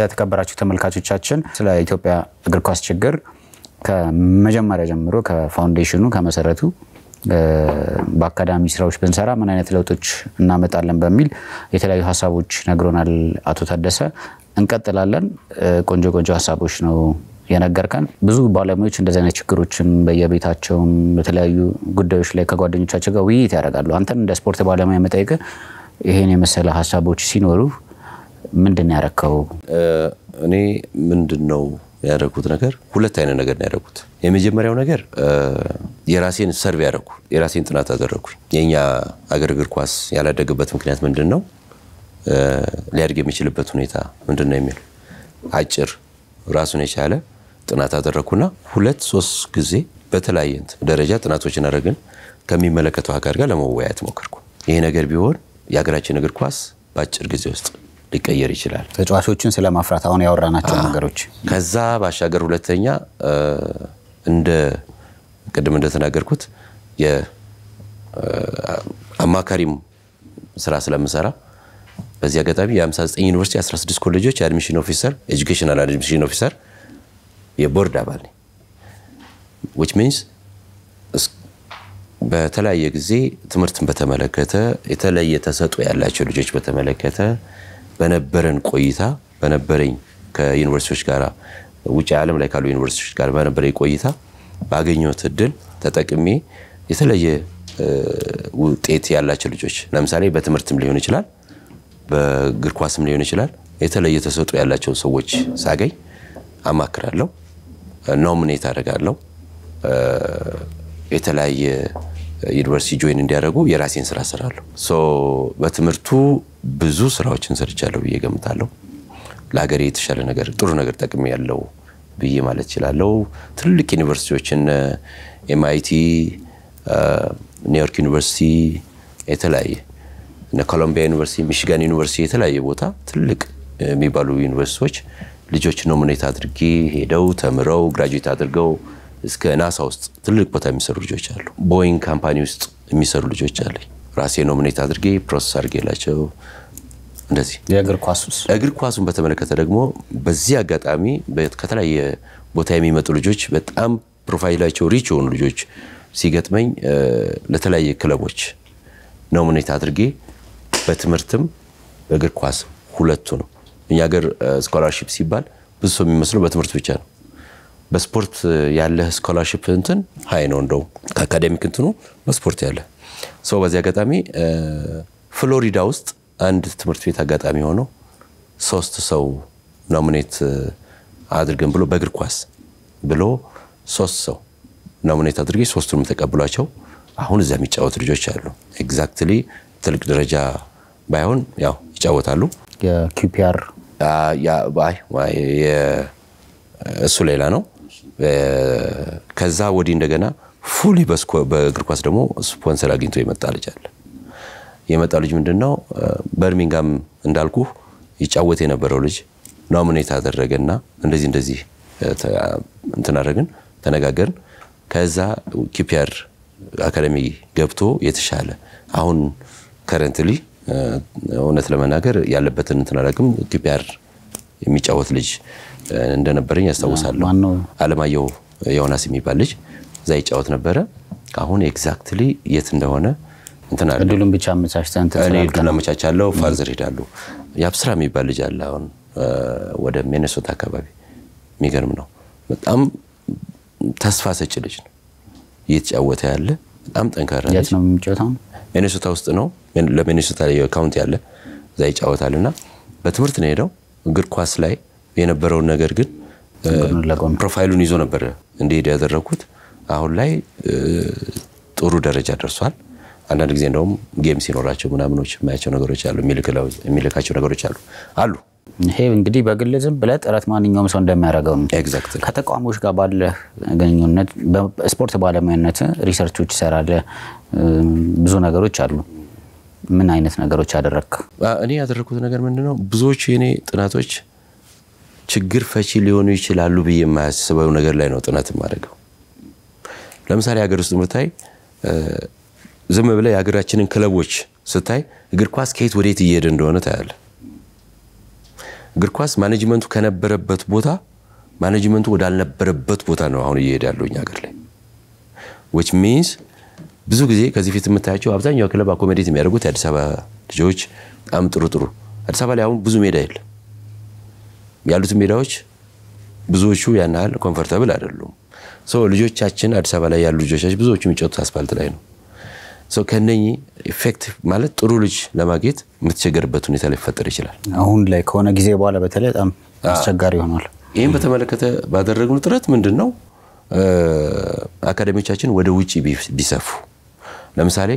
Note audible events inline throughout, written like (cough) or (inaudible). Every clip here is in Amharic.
የተከበራችሁ ተመልካቾቻችን ስለ ኢትዮጵያ እግር ኳስ ችግር ከመጀመሪያ ጀምሮ ከፋውንዴሽኑ ከመሰረቱ በአካዳሚ ስራዎች ብንሰራ ምን አይነት ለውጦች እናመጣለን በሚል የተለያዩ ሀሳቦች ነግሮናል አቶ ታደሰ። እንቀጥላለን። ቆንጆ ቆንጆ ሀሳቦች ነው የነገርከን። ብዙ ባለሙያዎች እንደዚህ አይነት ችግሮችን በየቤታቸውም በተለያዩ ጉዳዮች ላይ ከጓደኞቻቸው ጋር ውይይት ያደርጋሉ። አንተን እንደ ስፖርት ባለሙያ መጠየቅ ይሄን የመሰለ ሀሳቦች ሲኖሩ ምንድን ያረከው? እኔ ምንድን ነው ያደረኩት ነገር ሁለት አይነት ነገር ነው ያደረኩት። የመጀመሪያው ነገር የራሴን ሰርቭ ያደረኩ የራሴን ጥናት አደረኩኝ። የእኛ አገር እግር ኳስ ያላደገበት ምክንያት ምንድን ነው፣ ሊያድግ የሚችልበት ሁኔታ ምንድን ነው የሚል አጭር ራሱን የቻለ ጥናት አደረኩና ሁለት ሶስት ጊዜ በተለያየ ደረጃ ጥናቶችን አደረግን። ከሚመለከተው አካል ጋር ለመወያየት ሞከርኩ። ይሄ ነገር ቢሆን የሀገራችን እግር ኳስ በአጭር ጊዜ ውስጥ ሊቀየር ይችላል። ተጫዋቾችን ስለ ማፍራት አሁን ያወራናቸው ነገሮች። ከዛ ባሻገር ሁለተኛ እንደ ቅድም እንደተናገርኩት የአማካሪም ስራ ስለምሰራ በዚህ አጋጣሚ የ59 ዩኒቨርሲቲ 16 ኮሌጆች የአድሚሽን ኦፊሰር ኤጁኬሽናል አድሚሽን ኦፊሰር የቦርድ አባል ነኝ ዊች ሚንስ በተለያየ ጊዜ ትምህርትን በተመለከተ የተለየ ተሰጦ ያላቸው ልጆች በተመለከተ በነበረን ቆይታ በነበረኝ ከዩኒቨርሲቲዎች ጋር ውጭ ዓለም ላይ ካሉ ዩኒቨርሲቲዎች ጋር በነበረኝ ቆይታ ባገኘሁት እድል ተጠቅሜ የተለየ ውጤት ያላቸው ልጆች ለምሳሌ በትምህርትም ሊሆን ይችላል፣ በእግር ኳስም ሊሆን ይችላል። የተለየ ተሰጥኦ ያላቸው ሰዎች ሳገኝ አማክራለሁ፣ ኖሚኔት አደርጋለሁ የተለያየ ዩኒቨርሲቲ ጆይን እንዲያደርጉ የራሴን ስራ ስራለሁ። በትምህርቱ ብዙ ስራዎችን ሰርቻለሁ ብዬ ገምታለሁ። ለሀገሬ የተሻለ ነገር ጥሩ ነገር ጠቅሜ ያለው ብዬ ማለት ይችላለው። ትልልቅ ዩኒቨርሲቲዎችን ኤምአይቲ፣ ኒውዮርክ ዩኒቨርሲቲ የተለያየ እነ ኮሎምቢያ ዩኒቨርሲቲ፣ ሚሽጋን ዩኒቨርሲቲ የተለያየ ቦታ ትልቅ የሚባሉ ዩኒቨርሲቲዎች ልጆች ኖሚኔት አድርጌ ሄደው ተምረው ግራጁዌት አድርገው እስከ ናሳ ውስጥ ትልቅ ቦታ የሚሰሩ ልጆች አሉ። ቦይንግ ካምፓኒ ውስጥ የሚሰሩ ልጆች አለ። ራሴ ኖሚኔት አድርጌ ፕሮሰስ ላቸው እንደዚህ የእግር ኳሱስ እግር ኳሱን በተመለከተ ደግሞ በዚህ አጋጣሚ ከተለያየ ቦታ የሚመጡ ልጆች በጣም ፕሮፋይላቸው ሪች የሆኑ ልጆች ሲገጥመኝ ለተለያየ ክለቦች ኖሚኔት አድርጌ በትምህርትም በእግር ኳስ ሁለቱ ነው። እኛ ሀገር ስኮላርሺፕ ሲባል ብዙ ሰው የሚመስለው በትምህርት ብቻ ነው። በስፖርት ያለህ ስኮላርሽፕ እንትን ሀይ ነው እንደው ከአካዴሚክ እንትኑ በስፖርት ያለ ሰው በዚህ አጋጣሚ ፍሎሪዳ ውስጥ አንድ ትምህርት ቤት አጋጣሚ ሆኖ ሶስት ሰው ኖሚኔት አድርገን ብሎ በእግር ኳስ ብሎ ሶስት ሰው ኖሚኔት አድርጌ ሶስቱን ተቀብሏቸው አሁን እዚያ የሚጫወቱ ልጆች አሉ። ኤግዛክትሊ ትልቅ ደረጃ ባይሆን ያው ይጫወታሉ። የኪፒአር እሱ ሌላ ነው። ከዛ ወዲህ እንደገና ፉሊ በእግር ኳስ ደግሞ ስፖንሰር አግኝቶ የመጣ ልጅ አለ። የመጣ ልጅ ምንድን ነው በርሚንጋም እንዳልኩ ይጫወት የነበረው ልጅ ኖሚኔት አደረገና እንደዚህ እንደዚህ እንትን አደረግን፣ ተነጋገርን። ከዛ ኪፒያር አካደሚ ገብቶ የተሻለ አሁን ከረንትሊ እውነት ለመናገር ያለበትን እንትን አላውቅም ኪፒያር የሚጫወት ልጅ እንደነበረኝ ያስታውሳለሁ። አለማየሁ ዮናስ የሚባል ልጅ እዛ ይጫወት ነበረ። አሁን ኤግዛክትሊ የት እንደሆነ እንትና አለ። እድሉን ብቻ አመቻችተን እኔ እድሉን አመቻቻለሁ። ፋርዘር ሄዳሉ። የአብስራ የሚባል ልጅ አለ አሁን ወደ ሚኔሶታ አካባቢ የሚገርም ነው። በጣም ተስፋ ሰጭ ልጅ ነው እየተጫወተ ያለ በጣም ጠንካራ ልጅ ነው። የሚጫወተው ሚኔሶታ ውስጥ ነው። ለሚኔሶታ ካውንቲ ያለ እዛ ይጫወታል እና በትምህርት ነው ሄደው እግር ኳስ ላይ የነበረውን ነገር ግን ፕሮፋይሉን ይዞ ነበረ እንዲሄድ ያደረግኩት። አሁን ላይ ጥሩ ደረጃ ደርሷል። አንዳንድ ጊዜ እንደውም ጌም ሲኖራቸው ምናምኖች የማያቸው ነገሮች አሉ፣ የሚልካቸው ነገሮች አሉ አሉ። ይሄ እንግዲህ በግል ዝም ብለህ ጥረት ማንኛውም ሰው እንደሚያደርገው ነው። ከተቋሞች ጋር ባለ ግንኙነት ስፖርት ባለሙያነት ሪሰርቾች ይሰራለህ፣ ብዙ ነገሮች አሉ። ምን አይነት ነገሮች አደረግክ? እኔ ያደረግኩት ነገር ምንድነው ብዙዎቹ የኔ ጥናቶች ችግር ፈቺ ሊሆኑ ይችላሉ ብዬ የማያስበው ነገር ላይ ነው ጥናት የማደርገው። ለምሳሌ ሀገር ውስጥ ምታይ ዝም ብለ የሀገራችንን ክለቦች ስታይ እግር ኳስ ከየት ወዴት እየሄደ እንደሆነ ታያለ። እግር ኳስ ማኔጅመንቱ ከነበረበት ቦታ ማኔጅመንቱ ወዳልነበረበት ቦታ ነው አሁን እየሄደ ያለው እኛ ሀገር ላይ ዊች ሚንስ ብዙ ጊዜ ከዚህ ፊት የምታያቸው አብዛኛው ክለብ አኮሜዴት የሚያደርጉት የአዲስ አበባ ልጆች በጣም ጥሩ ጥሩ አዲስ አበባ ላይ አሁን ብዙ ሜዳ የለም። ያሉት ሜዳዎች ብዙዎቹ ያን ያህል ኮንፈርታብል አይደሉም። ልጆቻችን አዲስ አበባ ላይ ያሉ ልጆቻችን ብዙዎቹ የሚጫወቱት አስፋልት ላይ ነው። ከነኚህ ኢፌክት ማለት ጥሩ ልጅ ለማግኘት የምትቸገርበት ሁኔታ ሊፈጠር ይችላል። አሁን ላይ ከሆነ ጊዜ በኋላ በተለይ በጣም አስቸጋሪ ይሆናል። ይህም በተመለከተ ባደረግነው ጥረት ምንድን ነው አካዳሚዎቻችን ወደ ውጭ ቢሰፉ ለምሳሌ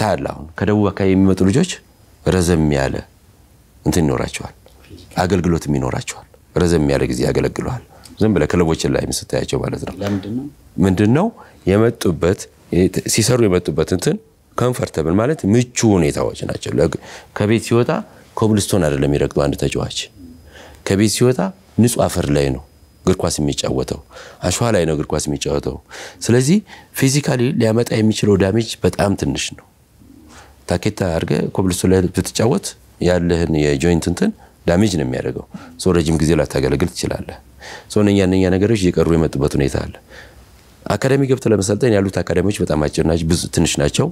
ታያለ አሁን ከደቡብ አካባቢ የሚመጡ ልጆች ረዘም ያለ እንትን ይኖራቸዋል። አገልግሎትም ይኖራቸዋል። ረዘም ያለ ጊዜ ያገለግለዋል። ዝም ብለህ ክለቦችን ላይ ስታያቸው ማለት ነው። ምንድን ነው የመጡበት ሲሰሩ የመጡበት እንትን ከንፈርተብል ማለት ምቹ ሁኔታዎች ናቸው። ከቤት ሲወጣ ኮብልስቶን አይደለም የሚረግጠው አንድ ተጫዋች ከቤት ሲወጣ ንጹህ አፈር ላይ ነው እግር ኳስ የሚጫወተው፣ አሸዋ ላይ ነው እግር ኳስ የሚጫወተው። ስለዚህ ፊዚካሊ ሊያመጣ የሚችለው ዳሜጅ በጣም ትንሽ ነው። ታኬታ አድርገህ ኮብልስቶን ላይ ብትጫወት ያለህን የጆይንት እንትን ዳሜጅ ነው የሚያደርገው። ሰው ረጅም ጊዜ ላታገለግል ትችላለህ። ሰው እነኛ እነኛ ነገሮች እየቀሩ የመጡበት ሁኔታ አለ። አካዳሚ ገብተህ ለመሰልጠን ያሉት አካዳሚዎች በጣም አጭር ናቸው፣ ብዙ ትንሽ ናቸው፣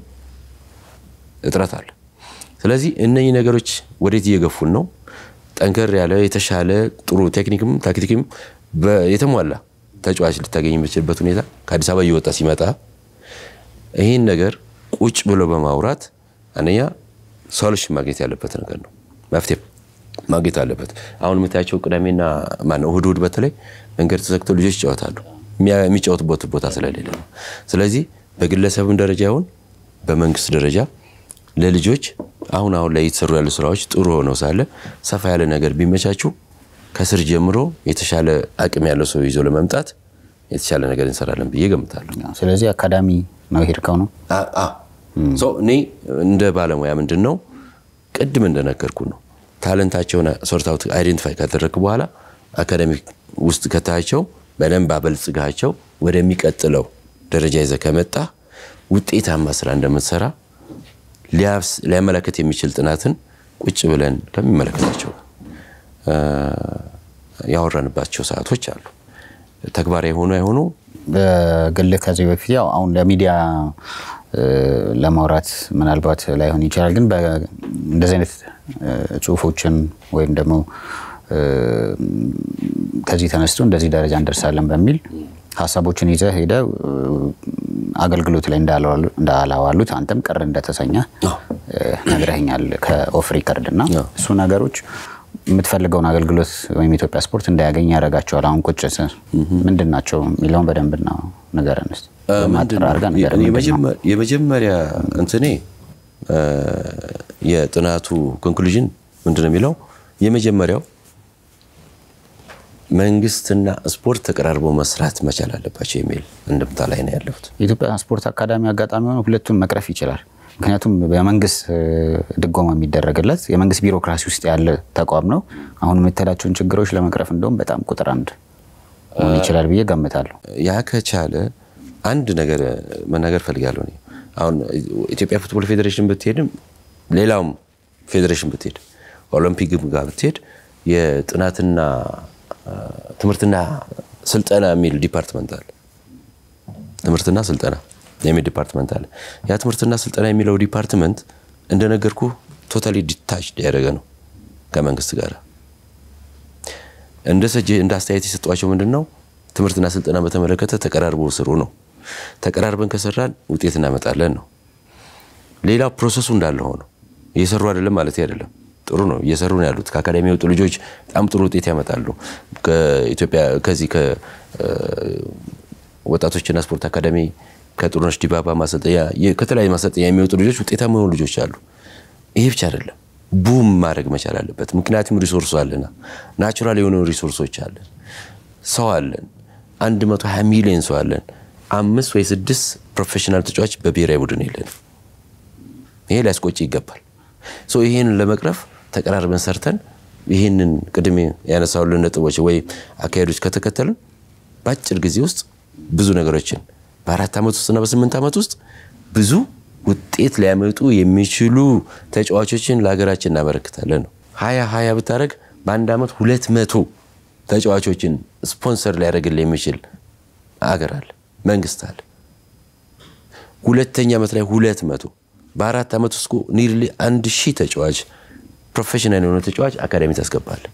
እጥረት አለ። ስለዚህ እነኚህ ነገሮች ወዴት እየገፉን ነው? ጠንከር ያለ የተሻለ ጥሩ ቴክኒክም ታክቲክም የተሟላ ተጫዋች ልታገኝ የምችልበት ሁኔታ ከአዲስ አበባ እየወጣ ሲመጣ ይህን ነገር ቁጭ ብሎ በማውራት አንደኛ ሶሉሽን ማግኘት ያለበት ነገር ነው መፍትሄ ማግኘት አለበት። አሁን የምታያቸው ቅዳሜና ማነው እሁድ እሁድ በተለይ መንገድ ተዘግቶ ልጆች ይጫወታሉ። የሚጫወቱበት ቦታ ስለሌለ ነው። ስለዚህ በግለሰብም ደረጃ ይሁን በመንግስት ደረጃ ለልጆች አሁን አሁን ላይ የተሰሩ ያሉ ስራዎች ጥሩ ሆነው ሳለ ሰፋ ያለ ነገር ቢመቻችሁ ከስር ጀምሮ የተሻለ አቅም ያለው ሰው ይዞ ለመምጣት የተሻለ ነገር እንሰራለን ብዬ ገምታለሁ። ስለዚህ አካዳሚ ነው ሄድከው ነው እኔ እንደ ባለሙያ ምንድን ነው ቅድም እንደነገርኩ ነው ታለንታቸውን ሶርታውት አይደንቲፋይ ካደረግ በኋላ አካደሚክ ውስጥ ከታቸው በደንብ አበልጽጋቸው ወደሚቀጥለው ደረጃ ይዘ ከመጣ ውጤታማ ስራ እንደምትሰራ ሊያመለከት የሚችል ጥናትን ቁጭ ብለን ከሚመለከታቸው ያወረንባቸው ሰዓቶች አሉ። ተግባራዊ የሆኑ አይሆኑ በግል ከዚህ በፊት ያው አሁን ለሚዲያ ለማውራት ምናልባት ላይሆን ይችላል። ግን እንደዚህ አይነት ጽሁፎችን ወይም ደግሞ ከዚህ ተነስቶ እንደዚህ ደረጃ እንደርሳለን በሚል ሀሳቦችን ይዘ ሄደ አገልግሎት ላይ እንዳላዋሉት አንተም ቅር እንደተሰኘ ነግረኛል ከኦፍ ሪከርድ እና እሱ ነገሮች የምትፈልገውን አገልግሎት ወይም ኢትዮጵያ ስፖርት እንዳያገኝ ያደርጋቸዋል። አሁን ቁጭት ምንድን ናቸው የሚለውን በደንብ ንገረን እስኪ። የመጀመሪያ እንትኔ የጥናቱ ኮንክሉዥን ምንድነው የሚለው የመጀመሪያው መንግስትና ስፖርት ተቀራርቦ መስራት መቻል አለባቸው የሚል እንድምታ ላይ ነው ያለሁት። የኢትዮጵያ ስፖርት አካዳሚ አጋጣሚ ሆነ ሁለቱን መቅረፍ ይችላል። ምክንያቱም በመንግስት ድጎማ የሚደረግለት የመንግስት ቢሮክራሲ ውስጥ ያለ ተቋም ነው። አሁን የምትላቸውን ችግሮች ለመቅረፍ እንደውም በጣም ቁጥር አንድ ይችላል ብዬ ገምታለሁ። ያ ከቻለ አንድ ነገር መናገር ፈልጋለሁ። አሁን ኢትዮጵያ ፉትቦል ፌዴሬሽን ብትሄድም ሌላውም ፌዴሬሽን ብትሄድ ኦሎምፒክም ጋር ብትሄድ የጥናትና ትምህርትና ስልጠና የሚል ዲፓርትመንት አለ። ትምህርትና ስልጠና የሚል ዲፓርትመንት አለ። ያ ትምህርትና ስልጠና የሚለው ዲፓርትመንት እንደነገርኩ ቶታሊ ዲታች ያደረገ ነው ከመንግስት ጋር። እንደ አስተያየት የሰጧቸው ምንድን ነው ትምህርትና ስልጠና በተመለከተ ተቀራርቦ ስሩ ነው። ተቀራርበን ከሰራን ውጤት እናመጣለን ነው። ሌላው ፕሮሰሱ እንዳለ ሆነው እየሰሩ አይደለም ማለት አይደለም። ጥሩ ነው፣ እየሰሩ ነው ያሉት። ከአካዳሚ የወጡ ልጆች በጣም ጥሩ ውጤት ያመጣሉ። ከኢትዮጵያ ከዚህ ከወጣቶችና ስፖርት አካዳሚ ከጥሩነሽ ዲባባ ማሰልጠኛ ከተለያዩ ማሰልጠኛ የሚወጡ ልጆች ውጤታማ የሆኑ ልጆች አሉ። ይሄ ብቻ አይደለም፣ ቡም ማድረግ መቻል አለበት። ምክንያቱም ሪሶርሱ አለና ናቹራል የሆኑ ሪሶርሶች አለን፣ ሰው አለን፣ 120 ሚሊዮን ሰው አለን። አምስት ወይ ስድስት ፕሮፌሽናል ተጫዋች በብሔራዊ ቡድን የለን። ይሄ ሊያስቆጭ ይገባል። ይህን ለመቅረፍ ተቀራርበን ሰርተን ይህንን ቅድሜ ያነሳሁልን ነጥቦች ወይ አካሄዶች ከተከተልን በአጭር ጊዜ ውስጥ ብዙ ነገሮችን በአራት ዓመት ውስጥና በስምንት ዓመት ውስጥ ብዙ ውጤት ሊያመጡ የሚችሉ ተጫዋቾችን ለሀገራችን እናበረክታለን ነው። ሀያ ሀያ ብታደረግ በአንድ ዓመት ሁለት መቶ ተጫዋቾችን ስፖንሰር ሊያደርግል የሚችል አገር አለ። መንግስት አለ። ሁለተኛ ዓመት ላይ ሁለት መቶ በአራት ዓመት ውስጥ ኒርሊ አንድ ሺህ ተጫዋች ፕሮፌሽናል የሆነ ተጫዋች አካዳሚ ታስገባለ።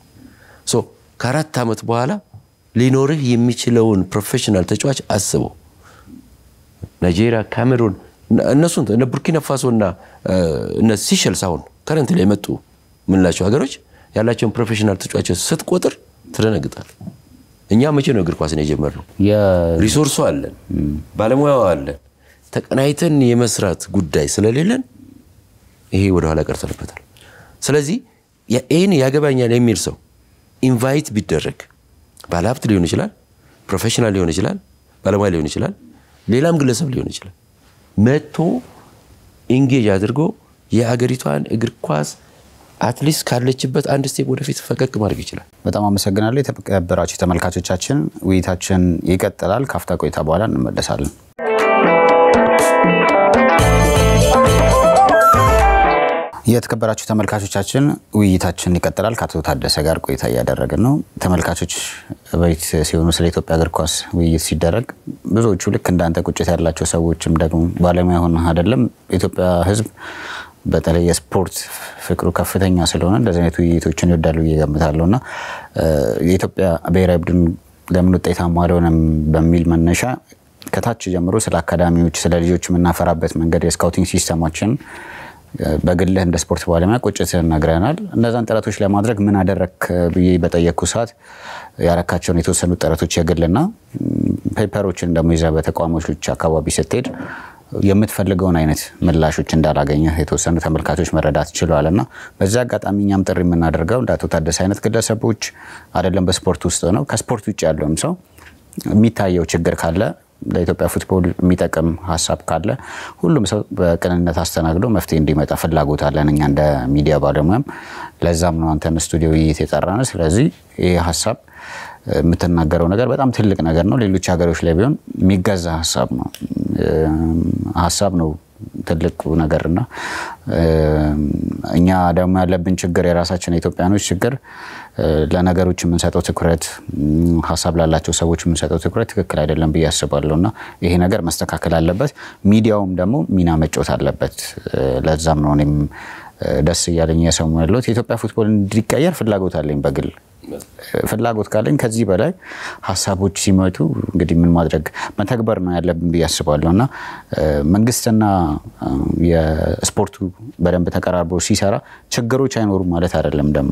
ከአራት ዓመት በኋላ ሊኖርህ የሚችለውን ፕሮፌሽናል ተጫዋች አስበው። ናይጄሪያ፣ ካሜሩን እነሱን እነ ቡርኪና ፋሶ እና እነ ሲሸል ሳሁን ከረንት ላይ የመጡ ምንላቸው ሀገሮች ያላቸውን ፕሮፌሽናል ተጫዋቾች ስትቆጥር ትደነግጣል። እኛ መቼ ነው እግር ኳስን የጀመርነው? ሪሶርሱ አለን፣ ባለሙያው አለን። ተቀናይተን የመስራት ጉዳይ ስለሌለን ይሄ ወደኋላ ቀርተንበታል። ስለዚህ ይህን ያገባኛል የሚል ሰው ኢንቫይት ቢደረግ ባለሀብት ሊሆን ይችላል፣ ፕሮፌሽናል ሊሆን ይችላል፣ ባለሙያ ሊሆን ይችላል፣ ሌላም ግለሰብ ሊሆን ይችላል። መጥቶ ኢንጌጅ አድርጎ የሀገሪቷን እግር ኳስ አትሊስት ካለችበት አንድ ስቴፕ ወደፊት ፈቀቅ ማድረግ ይችላል። በጣም አመሰግናለሁ። የተከበራችሁ ተመልካቾቻችን፣ ውይይታችን ይቀጥላል። ካፍታ ቆይታ በኋላ እንመለሳለን። የተከበራችሁ ተመልካቾቻችን ውይይታችን ይቀጥላል። ከአቶ ታደሰ ጋር ቆይታ እያደረግን ነው። ተመልካቾች በቤት ሲሆኑ ስለ ኢትዮጵያ እግር ኳስ ውይይት ሲደረግ ብዙዎቹ ልክ እንዳንተ ቁጭት ያላቸው ሰዎችም ደግሞ ባለሙያ ሆነ አይደለም ኢትዮጵያ ሕዝብ በተለይ የስፖርት ፍቅሩ ከፍተኛ ስለሆነ እንደዚህ አይነት ውይይቶችን ይወዳሉ ብዬ እገምታለሁ እና የኢትዮጵያ ብሔራዊ ቡድን ለምን ውጤታማ አልሆነም በሚል መነሻ ከታች ጀምሮ ስለ አካዳሚዎች፣ ስለ ልጆች የምናፈራበት መንገድ የስካውቲንግ ሲስተማችን በግልህ እንደ ስፖርት ባለሙያ ቁጭት ነግረናል። እነዛን ጥረቶች ለማድረግ ምን አደረክ ብዬ በጠየቅኩ ሰዓት ያረካቸውን የተወሰኑ ጥረቶች የግልና ፔፐሮችን ደግሞ ይዘህ በተቋሞች አካባቢ ስትሄድ የምትፈልገውን አይነት ምላሾች እንዳላገኘ የተወሰኑ ተመልካቾች መረዳት ችለዋል እና በዚህ አጋጣሚ እኛም ጥሪ የምናደርገው እንደ አቶ ታደሰ አይነት ግለሰቦች አይደለም በስፖርት ውስጥ ነው ከስፖርት ውጭ ያለውም ሰው የሚታየው ችግር ካለ ለኢትዮጵያ ፉትቦል የሚጠቅም ሀሳብ ካለ ሁሉም ሰው በቅንነት አስተናግዶ መፍትሄ እንዲመጣ ፍላጎት አለን። እኛ እንደ ሚዲያ ባለሙያም ለዛም ነው አንተን ስቱዲዮ ውይይት የጠራነ። ስለዚህ ይህ ሀሳብ የምትናገረው ነገር በጣም ትልቅ ነገር ነው። ሌሎች ሀገሮች ላይ ቢሆን የሚገዛ ሀሳብ ነው ሀሳብ ነው ትልቁ ነገር እና እኛ ደግሞ ያለብን ችግር የራሳችን የኢትዮጵያኖች ችግር ለነገሮች የምንሰጠው ትኩረት፣ ሀሳብ ላላቸው ሰዎች የምንሰጠው ትኩረት ትክክል አይደለም ብዬ አስባለሁ እና ይሄ ነገር መስተካከል አለበት። ሚዲያውም ደግሞ ሚና መጫወት አለበት። ለዛም ነው እኔም ደስ እያለኝ የሰሙ ያለሁት የኢትዮጵያ ፉትቦል እንዲቀየር ፍላጎት አለኝ። በግል ፍላጎት ካለኝ ከዚህ በላይ ሀሳቦች ሲመጡ እንግዲህ ምን ማድረግ መተግበር ነው ያለብን ብዬ አስባለሁ እና መንግስትና የስፖርቱ በደንብ ተቀራርቦ ሲሰራ ችግሮች አይኖሩም ማለት አይደለም። ደግሞ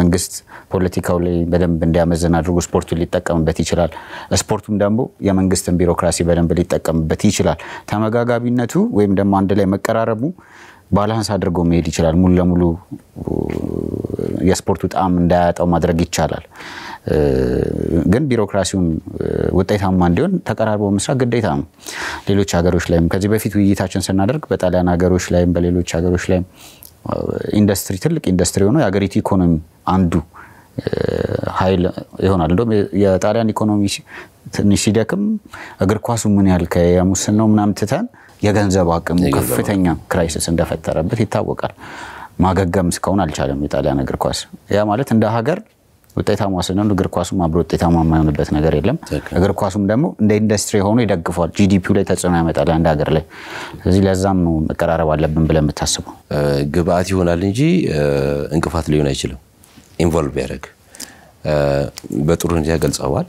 መንግስት ፖለቲካው ላይ በደንብ እንዲያመዝን አድርጎ ስፖርቱን ሊጠቀምበት ይችላል። ስፖርቱም ደግሞ የመንግስትን ቢሮክራሲ በደንብ ሊጠቀምበት ይችላል። ተመጋጋቢነቱ ወይም ደግሞ አንድ ላይ መቀራረቡ ባላንስ አድርጎ መሄድ ይችላል። ሙሉ ለሙሉ የስፖርቱ ጣዕም እንዳያጣው ማድረግ ይቻላል። ግን ቢሮክራሲውን ውጤታማ እንዲሆን ተቀራርበው መስራት ግዴታ ነው። ሌሎች ሀገሮች ላይም ከዚህ በፊት ውይይታችን ስናደርግ በጣሊያን ሀገሮች ላይም በሌሎች ሀገሮች ላይም ኢንዱስትሪ ትልቅ ኢንዱስትሪ ሆኖ የሀገሪቱ ኢኮኖሚ አንዱ ኃይል ይሆናል። እንደውም የጣሊያን ኢኮኖሚ ትንሽ ሲደክም እግር ኳሱ ምን ያህል ነው ምናምን ትተን የገንዘብ አቅሙ ከፍተኛ ክራይሲስ እንደፈጠረበት ይታወቃል። ማገገም እስካሁን አልቻለም የጣሊያን እግር ኳስ። ያ ማለት እንደ ሀገር ውጤታማ ስንሆን እግር ኳሱም አብሮ ውጤታማ የማይሆንበት ነገር የለም። እግር ኳሱም ደግሞ እንደ ኢንዱስትሪ ሆኖ ይደግፏል፣ ጂዲፒው ላይ ተጽዕኖ ያመጣል አንድ ሀገር ላይ። ስለዚህ ለዛም ነው መቀራረብ አለብን ብለን የምታስበው። ግብአት ይሆናል እንጂ እንቅፋት ሊሆን አይችልም። ኢንቮልቭ ያደረግ በጥሩ ሁኔታ ገልጸዋል።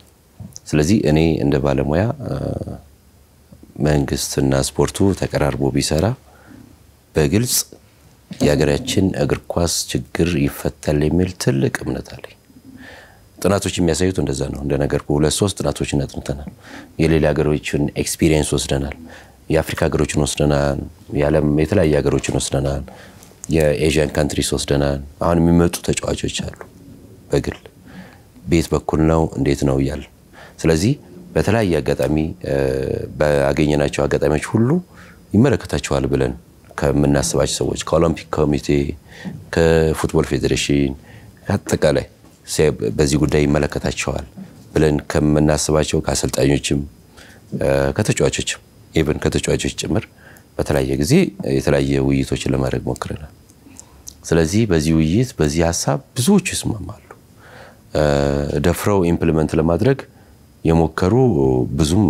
ስለዚህ እኔ እንደ ባለሙያ መንግስትና ስፖርቱ ተቀራርቦ ቢሰራ በግልጽ የሀገራችን እግር ኳስ ችግር ይፈታል የሚል ትልቅ እምነት አለኝ። ጥናቶች የሚያሳዩት እንደዛ ነው። እንደነገርኩ ሁለት ሶስት ጥናቶችን አጥንተናል። የሌላ ሀገሮችን ኤክስፒሪየንስ ወስደናል። የአፍሪካ ሀገሮችን ወስደናል። የዓለም የተለያዩ ሀገሮችን ወስደናል። የኤዥያን ካንትሪስ ወስደናል። አሁን የሚመጡ ተጫዋቾች አሉ። በግል ቤት በኩል ነው እንዴት ነው እያለ ስለዚህ በተለያየ አጋጣሚ ባገኘናቸው አጋጣሚዎች ሁሉ ይመለከታቸዋል ብለን ከምናስባቸው ሰዎች ከኦሎምፒክ ኮሚቴ፣ ከፉትቦል ፌዴሬሽን አጠቃላይ በዚህ ጉዳይ ይመለከታቸዋል ብለን ከምናስባቸው ከአሰልጣኞችም ከተጫዋቾችም ኢቨን ከተጫዋቾች ጭምር በተለያየ ጊዜ የተለያየ ውይይቶችን ለማድረግ ሞክረናል። ስለዚህ በዚህ ውይይት በዚህ ሀሳብ ብዙዎቹ ይስማማሉ። ደፍረው ኢምፕሊመንት ለማድረግ የሞከሩ ብዙም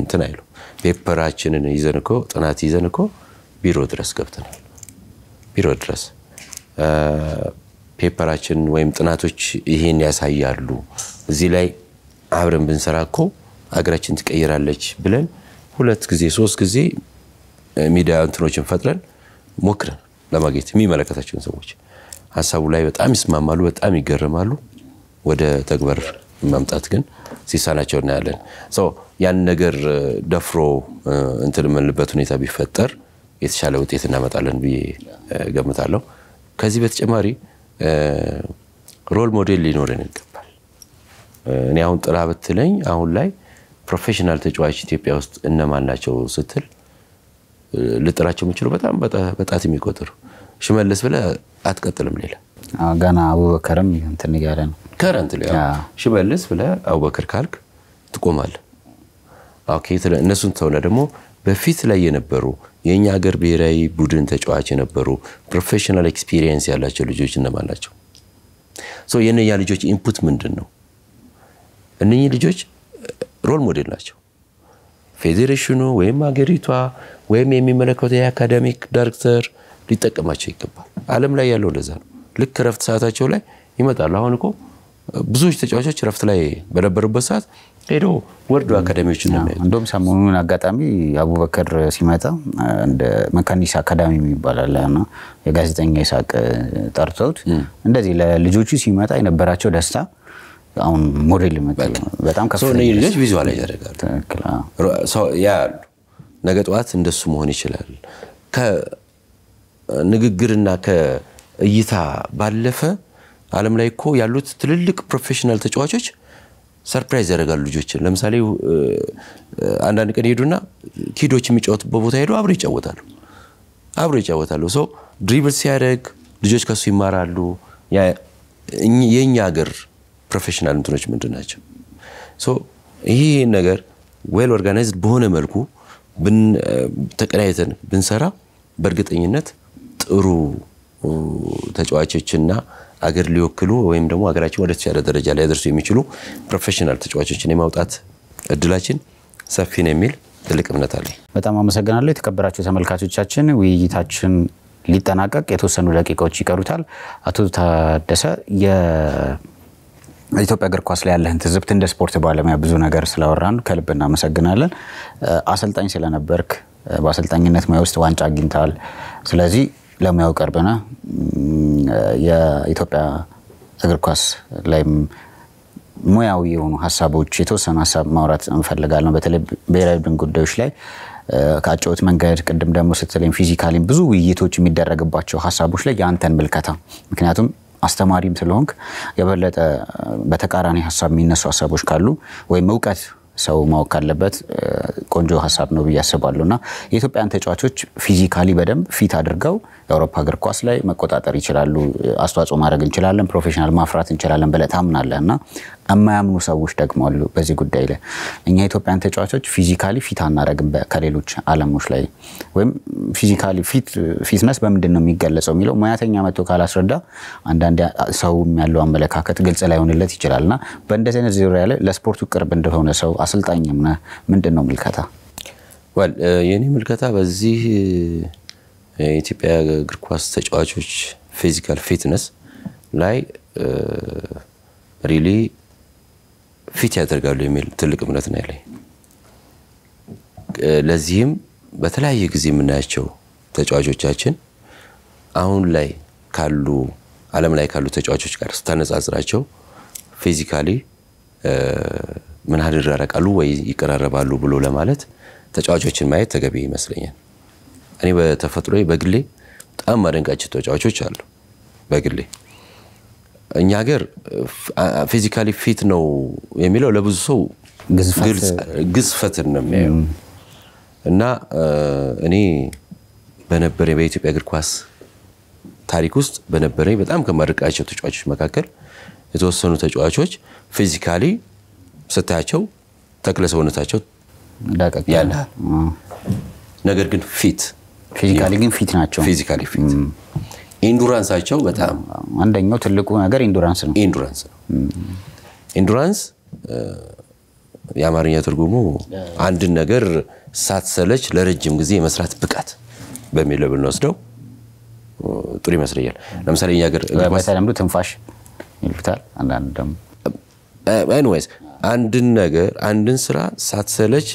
እንትን አይሉ። ፔፐራችንን ይዘን እኮ ጥናት ይዘን እኮ ቢሮ ድረስ ገብተናል። ቢሮ ድረስ ፔፐራችን ወይም ጥናቶች ይሄን ያሳያሉ፣ እዚህ ላይ አብረን ብንሰራ እኮ አገራችን ትቀይራለች ብለን ሁለት ጊዜ ሶስት ጊዜ ሚዲያ እንትኖችን ፈጥረን ሞክረን ለማግኘት የሚመለከታቸውን ሰዎች ሀሳቡ ላይ በጣም ይስማማሉ፣ በጣም ይገርማሉ። ወደ ተግበር መምጣት ግን ሲሳናቸው እናያለን። ያን ነገር ደፍሮ እንትን የምንልበት ሁኔታ ቢፈጠር የተሻለ ውጤት እናመጣለን ብዬ ገምታለሁ። ከዚህ በተጨማሪ ሮል ሞዴል ሊኖረን ይገባል። እኔ አሁን ጥላ ብትለኝ አሁን ላይ ፕሮፌሽናል ተጫዋች ኢትዮጵያ ውስጥ እነማን ናቸው ስትል ልጥራቸው የምችለው በጣም በጣት የሚቆጥሩ ሽመልስ ብለ አትቀጥልም ሌላ ገና አቡበከርም እንትን እያለ ነው ከረንት ሽመልስ ብለ አቡበክር ካልክ ትቆማል። እነሱን ተውነ ደግሞ በፊት ላይ የነበሩ የእኛ ሀገር ብሔራዊ ቡድን ተጫዋች የነበሩ ፕሮፌሽናል ኤክስፒሪየንስ ያላቸው ልጆች እነማን ናቸው? የነኛ ልጆች ኢንፑት ምንድን ነው? እነኚህ ልጆች ሮል ሞዴል ናቸው። ፌዴሬሽኑ ወይም ሀገሪቷ ወይም የሚመለከተው የአካዳሚክ ዳይሬክተር ሊጠቀማቸው ይገባል። ዓለም ላይ ያለው ለዛ ነው። ልክ ረፍት ሰዓታቸው ላይ ይመጣሉ። አሁን እኮ ብዙዎች ተጫዋቾች ረፍት ላይ በነበሩበት ሰዓት ሄዶ ወርዶ አካዳሚዎች እንደውም ሰሞኑን አጋጣሚ አቡበከር ሲመጣ እንደ መካኒስ አካዳሚ ይባላል እና የጋዜጠኛ ይሳቅ ጠርተውት እንደዚህ ለልጆቹ ሲመጣ የነበራቸው ደስታ አሁን ሞዴል በጣም ከፍተኛ ልጆች ቪዥዋላይዝ ያደርጋሉ። ነገ ጠዋት እንደሱ መሆን ይችላል። ንግግርና ከእይታ ባለፈ ዓለም ላይ እኮ ያሉት ትልልቅ ፕሮፌሽናል ተጫዋቾች ሰርፕራይዝ ያደርጋሉ ልጆችን። ለምሳሌ አንዳንድ ቀን ሄዱና ኪዶች የሚጫወቱበት ቦታ ሄዱ አብሮ ይጫወታሉ አብሮ ይጫወታሉ። ሰው ድሪብል ሲያደርግ ልጆች ከሱ ይማራሉ። የእኛ ሀገር ፕሮፌሽናል እንትኖች ምንድን ናቸው? ይህ ነገር ዌል ኦርጋናይዝድ በሆነ መልኩ ተቀናይተን ብንሰራ በእርግጠኝነት ጥሩ ተጫዋቾችና አገር ሊወክሉ ወይም ደግሞ ሀገራችን ወደ ተሻለ ደረጃ ሊያደርሱ የሚችሉ ፕሮፌሽናል ተጫዋቾችን የማውጣት እድላችን ሰፊ ነው የሚል ትልቅ እምነት አለ። በጣም አመሰግናለሁ። የተከበራችሁ ተመልካቾቻችን ውይይታችን ሊጠናቀቅ የተወሰኑ ደቂቃዎች ይቀሩታል። አቶ ታደሰ ኢትዮጵያ እግር ኳስ ላይ ያለህን ትዝብት እንደ ስፖርት ባለሙያ ብዙ ነገር ስላወራን ከልብ እናመሰግናለን። አሰልጣኝ ስለነበርክ በአሰልጣኝነት ሙያ ውስጥ ዋንጫ አግኝተሃል። ስለዚህ ለሙያው ቀርበና የኢትዮጵያ እግር ኳስ ላይም ሙያዊ የሆኑ ሀሳቦች የተወሰኑ ሀሳብ ማውራት እንፈልጋለን። በተለይ ብሔራዊ ቡድን ጉዳዮች ላይ ከአጨዋወት መንገድ ቅድም ደግሞ ስትለኝ ፊዚካሊም ብዙ ውይይቶች የሚደረግባቸው ሀሳቦች ላይ የአንተን ምልከታ ምክንያቱም አስተማሪም ስለሆንክ የበለጠ በተቃራኒ ሀሳብ የሚነሱ ሀሳቦች ካሉ ወይም እውቀት ሰው ማወቅ ካለበት ቆንጆ ሀሳብ ነው ብዬ አስባለሁ እና የኢትዮጵያን ተጫዋቾች ፊዚካሊ በደንብ ፊት አድርገው የአውሮፓ እግር ኳስ ላይ መቆጣጠር ይችላሉ፣ አስተዋጽኦ ማድረግ እንችላለን፣ ፕሮፌሽናል ማፍራት እንችላለን ብለህ ታምናለህ እና የማያምኑ ሰዎች ደግሞ አሉ በዚህ ጉዳይ ላይ። እኛ ኢትዮጵያን ተጫዋቾች ፊዚካሊ ፊት አናደረግም ከሌሎች አለሞች ላይ ወይም ፊዚካሊ ፊትነስ በምንድን ነው የሚገለጸው የሚለው ሙያተኛ መጥቶ ካላስረዳ አንዳንድ ሰውም ያለው አመለካከት ግልጽ ላይሆንለት ይችላል እና በእንደዚህ አይነት ዙሪያ ላይ ለስፖርቱ ቅርብ እንደሆነ ሰው አሰልጣኝም ምንድን ነው ምልከታ? የእኔ ምልከታ በዚህ የኢትዮጵያ እግር ኳስ ተጫዋቾች ፊዚካል ፊትነስ ላይ ሪሊ ፊት ያደርጋሉ የሚል ትልቅ እምነት ነው ያለኝ። ለዚህም በተለያየ ጊዜ የምናያቸው ተጫዋቾቻችን አሁን ላይ ካሉ ዓለም ላይ ካሉ ተጫዋቾች ጋር ስታነጻጽራቸው ፊዚካሊ ምን ያህል ይራረቃሉ ወይ ይቀራረባሉ ብሎ ለማለት ተጫዋቾችን ማየት ተገቢ ይመስለኛል። እኔ በተፈጥሮ በግሌ በጣም ማደንቃቸው ተጫዋቾች አሉ። በግሌ እኛ ሀገር ፊዚካሊ ፊት ነው የሚለው ለብዙ ሰው ግዝፈትን ነው የሚያየው እና እኔ በነበረ በኢትዮጵያ እግር ኳስ ታሪክ ውስጥ በነበረኝ በጣም ከማድረቃቸው ተጫዋቾች መካከል የተወሰኑ ተጫዋቾች ፊዚካሊ ስታያቸው ተክለ ሰውነታቸው ያለ ነገር ግን ፊት ፊዚካሊ ግን ፊት ናቸው። ፊዚካሊ ፊት ኢንዱራንሳቸው በጣም አንደኛው ትልቁ ነገር ኢንዱራንስ ነው። ኢንዱራንስ ነው። ኢንዱራንስ የአማርኛ ትርጉሙ አንድን ነገር ሳትሰለች ለረጅም ጊዜ የመስራት ብቃት በሚል ብንወስደው ጥሩ ይመስለኛል። ለምሳሌ እኛ ሀገር በተለምዶ ትንፋሽ ይሉታል። አንዳንድ ደግሞ ኤኒዌይስ አንድን ነገር አንድን ስራ ሳትሰለች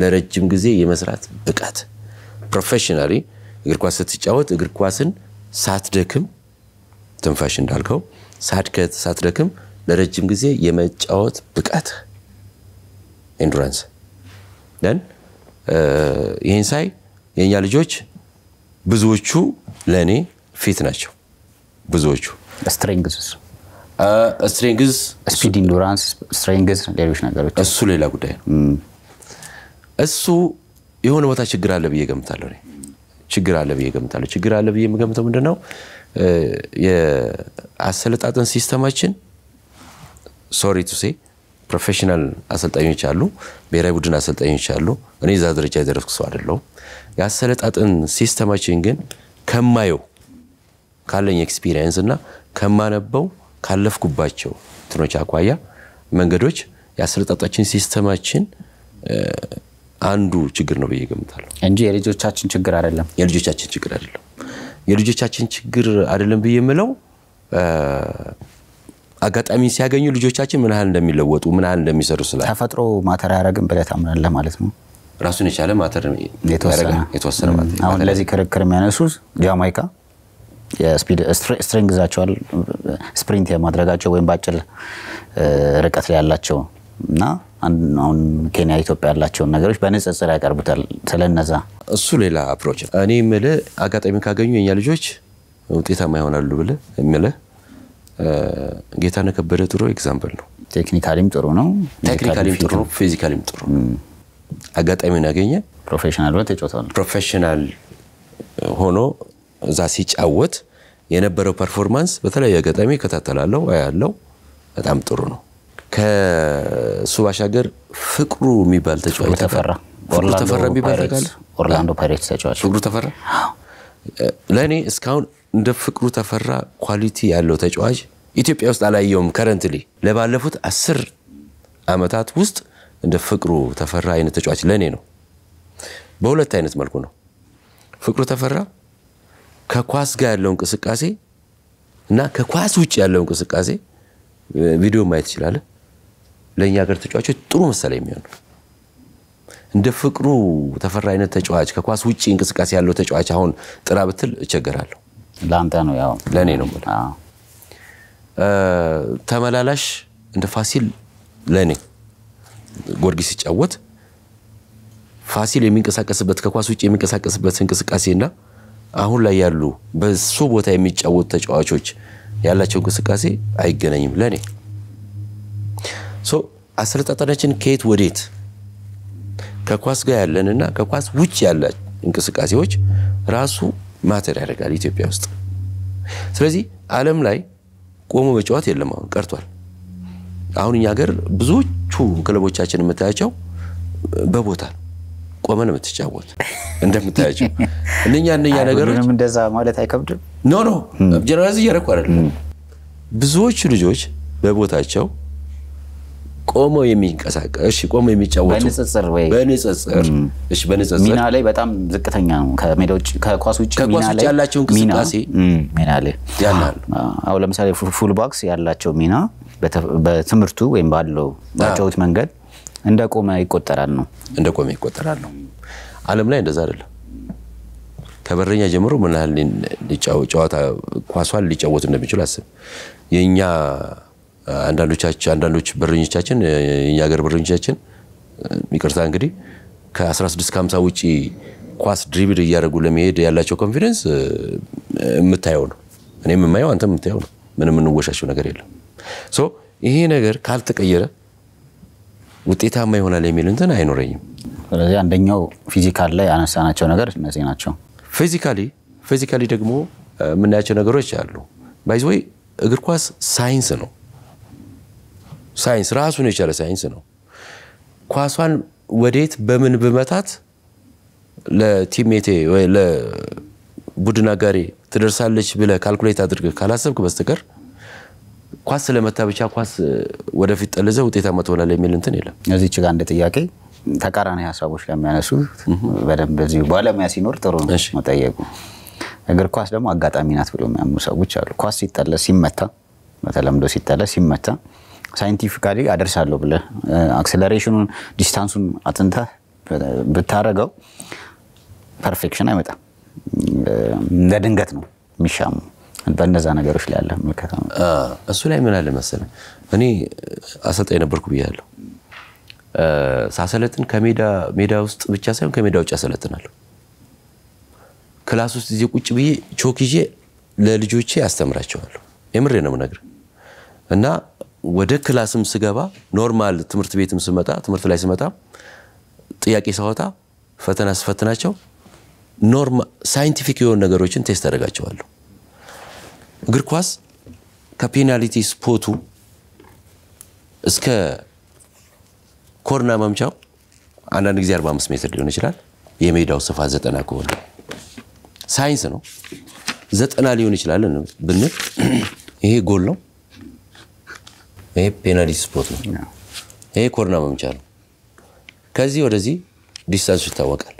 ለረጅም ጊዜ የመስራት ብቃት ፕሮፌሽናሊ እግር ኳስ ስትጫወት እግር ኳስን ሳትደክም ትንፋሽ እንዳልከው ሳድከት ሳትደክም ለረጅም ጊዜ የመጫወት ብቃት ኢንዱራንስ ደን ይህን ሳይ የእኛ ልጆች ብዙዎቹ ለእኔ ፊት ናቸው። ብዙዎቹ ስትሬንግዝ ሌሎች ነገሮች እሱ ሌላ ጉዳይ ነው። እሱ የሆነ ቦታ ችግር አለ ብዬ ገምታለሁ። ችግር አለ ብዬ ገምታለሁ። ችግር አለ ብዬ የምገምተው ምንድን ነው የአሰለጣጠን ሲስተማችን ሶሪ ቱ ሴ ፕሮፌሽናል አሰልጣኞች አሉ፣ ብሔራዊ ቡድን አሰልጣኞች አሉ። እኔ እዛ ደረጃ የደረስኩ ሰው አይደለሁም። የአሰለጣጠን ሲስተማችን ግን ከማየው ካለኝ ኤክስፒሪየንስ እና ከማነበው ካለፍኩባቸው እንትኖች አኳያ መንገዶች የአሰለጣጣችን ሲስተማችን አንዱ ችግር ነው ብዬ ገምታለሁ እንጂ የልጆቻችን ችግር አይደለም። የልጆቻችን ችግር አይደለም። የልጆቻችን ችግር አይደለም ብዬ የምለው አጋጣሚ ሲያገኙ ልጆቻችን ምን ያህል እንደሚለወጡ ምን ያህል እንደሚሰሩ ስለ ተፈጥሮ ማተር አያደርግም ብለህ ታምናለህ ማለት ነው። ራሱን የቻለ ማተር የተወሰነ አሁን ለዚህ ክርክር የሚያነሱ ጃማይካ ዛቸዋል ስፕሪንት የማድረጋቸው ወይም በአጭር ርቀት ላይ ያላቸው እና አሁን ኬንያ፣ ኢትዮጵያ ያላቸውን ነገሮች በንጽጽር ያቀርቡታል። ስለነዛ እሱ ሌላ አፕሮች። እኔ ምል አጋጣሚ ካገኙ የኛ ልጆች ውጤታማ ይሆናሉ ብለ ምል ጌታ ነከበደ ጥሩ ኤግዛምፕል ነው። ቴክኒካሊም ጥሩ ነው፣ ቴክኒካሊም ጥሩ ነው፣ ፊዚካሊም ጥሩ ነው። አጋጣሚውን ያገኘ ፕሮፌሽናል ሆኖ ተጫውቷል። ፕሮፌሽናል ሆኖ እዛ ሲጫወት የነበረው ፐርፎርማንስ በተለያዩ አጋጣሚ እከታተላለሁ፣ አያለው። በጣም ጥሩ ነው። ከእሱ ባሻገር ፍቅሩ የሚባል ተጫዋች ተፈራ ፍቅሩ ተፈራ የሚባል ታውቃለህ? ኦርላንዶ ተጫዋች ፍቅሩ ተፈራ ለእኔ እስካሁን እንደ ፍቅሩ ተፈራ ኳሊቲ ያለው ተጫዋች ኢትዮጵያ ውስጥ አላየውም። ከረንትሊ ለባለፉት አስር ዓመታት ውስጥ እንደ ፍቅሩ ተፈራ አይነት ተጫዋች ለእኔ ነው። በሁለት አይነት መልኩ ነው። ፍቅሩ ተፈራ ከኳስ ጋር ያለው እንቅስቃሴ እና ከኳስ ውጭ ያለው እንቅስቃሴ ቪዲዮ ማየት ትችላለህ። ለእኛ ሀገር ተጫዋቾች ጥሩ ምሳሌ የሚሆን እንደ ፍቅሩ ተፈራ አይነት ተጫዋች ከኳስ ውጭ እንቅስቃሴ ያለው ተጫዋች አሁን ጥራ ብትል እቸገራለሁ። ለአንተ ነው ያው ለእኔ ነው ተመላላሽ እንደ ፋሲል ለእኔ ጎርጊስ ሲጫወት ፋሲል የሚንቀሳቀስበት ከኳስ ውጭ የሚንቀሳቀስበት እንቅስቃሴና አሁን ላይ ያሉ በሱ ቦታ የሚጫወቱ ተጫዋቾች ያላቸው እንቅስቃሴ አይገናኝም ለእኔ አሰለጣጠናችን ከየት ወዴት ከኳስ ጋር ያለንና ከኳስ ውጭ ያለ እንቅስቃሴዎች ራሱ ማተር ያደርጋል ኢትዮጵያ ውስጥ። ስለዚህ አለም ላይ ቆሞ መጫወት የለም፣ አሁን ቀርቷል። አሁን እኛ ሀገር ብዙዎቹ ክለቦቻችን የምታያቸው በቦታ ቆመን የምትጫወት (laughs) እንደምታያቸው እነኛ እነኛ ነገሮች እንደዛ ማለት አይከብድም። ኖ ኖ ጀነራዝ እያደረኩ አይደለም። ብዙዎቹ ልጆች በቦታቸው ቆመው የሚንቀሳቀስ እሺ፣ ቆመው የሚጫወቱ በንጽጽር ወይ በንጽጽር እሺ፣ በንጽጽር ሚና ላይ በጣም ዝቅተኛ ነው። ከሜዳ ውጭ ከኳስ ውጭ ከኳስ ውጭ ያላቸው እንቅስቃሴ ሚና ላይ ያናል። አሁን ለምሳሌ ፉል ፉልባክስ ያላቸው ሚና በትምህርቱ ወይም ባለው ባጫወት መንገድ እንደ ቆመ ይቆጠራል ነው እንደ ቆመ ይቆጠራል ነው። ዓለም ላይ እንደዛ አይደለም። ከበረኛ ጀምሮ ምን ያህል ጨዋታ ኳሷን ሊጫወት እንደሚችል አስብ የእኛ አንዳንዶቻችን አንዳንዶች በረኞቻችን የኛ ሀገር በረኞቻችን ይቅርታ እንግዲህ ከ16 ከ50 ውጪ ኳስ ድሪብል እያደረጉ ለመሄድ ያላቸው ኮንፊደንስ የምታየው ነው። እኔ የምማየው አንተ የምታየው ነው። ምንም የምንወሻቸው ነገር የለም። ሶ ይሄ ነገር ካልተቀየረ ውጤታማ ይሆናል የሚል እንትን አይኖረኝም። ስለዚህ አንደኛው ፊዚካል ላይ ያነሳናቸው ነገር እነዚህ ናቸው። ፊዚካሊ ፊዚካሊ ደግሞ የምናያቸው ነገሮች አሉ። ባይዘወይ እግር ኳስ ሳይንስ ነው። ሳይንስ ራሱን የቻለ ሳይንስ ነው። ኳሷን ወዴት በምን ብመታት ለቲሜቴ ወይ ለቡድን አጋሬ ትደርሳለች ብለህ ካልኩሌት አድርገህ ካላሰብክ በስተቀር ኳስ ስለመታ ብቻ ኳስ ወደፊት ጠልዘ ውጤታማ ትሆናለህ የሚል እንትን የለም። እዚች ጋር እንደ ጥያቄ ተቃራኒ ሀሳቦች ለሚያነሱ በደንብ በዚሁ ባለሙያ ሲኖር ጥሩ ነው መጠየቁ። እግር ኳስ ደግሞ አጋጣሚ ናት ብሎ የሚያምኑ ሰዎች አሉ። ኳስ ሲጠለስ ሲመታ፣ በተለምዶ ሲጠለስ ሲመታ ሳይንቲፊካሊ አደርሳለሁ ብለ አክሰለሬሽኑን ዲስታንሱን አጥንተ ብታረገው ፐርፌክሽን አይመጣም። እንደ ድንገት ነው የሚሻሙ። በእነዛ ነገሮች ላይ ያለ ምልከታ እሱ ላይ ምን አለ መሰለ፣ እኔ አሰልጣኝ ነበርኩ ብያለሁ። ሳሰለጥን ከሜዳ ውስጥ ብቻ ሳይሆን ከሜዳ ውጭ አሰለጥናለሁ። ክላስ ውስጥ እዚህ ቁጭ ብዬ ቾክ ይዤ ለልጆቼ ያስተምራቸዋለሁ። የምሬ ነው ነግር እና ወደ ክላስም ስገባ ኖርማል ትምህርት ቤትም ስመጣ ትምህርት ላይ ስመጣ ጥያቄ ሳወጣ ፈተና ስፈትናቸው ኖርማል ሳይንቲፊክ የሆኑ ነገሮችን ቴስት አደርጋቸዋለሁ። እግር ኳስ ከፔናልቲ ስፖቱ እስከ ኮርና መምቻው አንዳንድ ጊዜ 45 ሜትር ሊሆን ይችላል። የሜዳው ስፋት ዘጠና ከሆነ ሳይንስ ነው። ዘጠና ሊሆን ይችላል ብንል ይሄ ጎል ነው ይሄ ፔናሊ ስፖርት ነው። ይሄ ኮርና መምቻ ነው። ከዚህ ወደዚህ ዲስታንሱ ይታወቃል።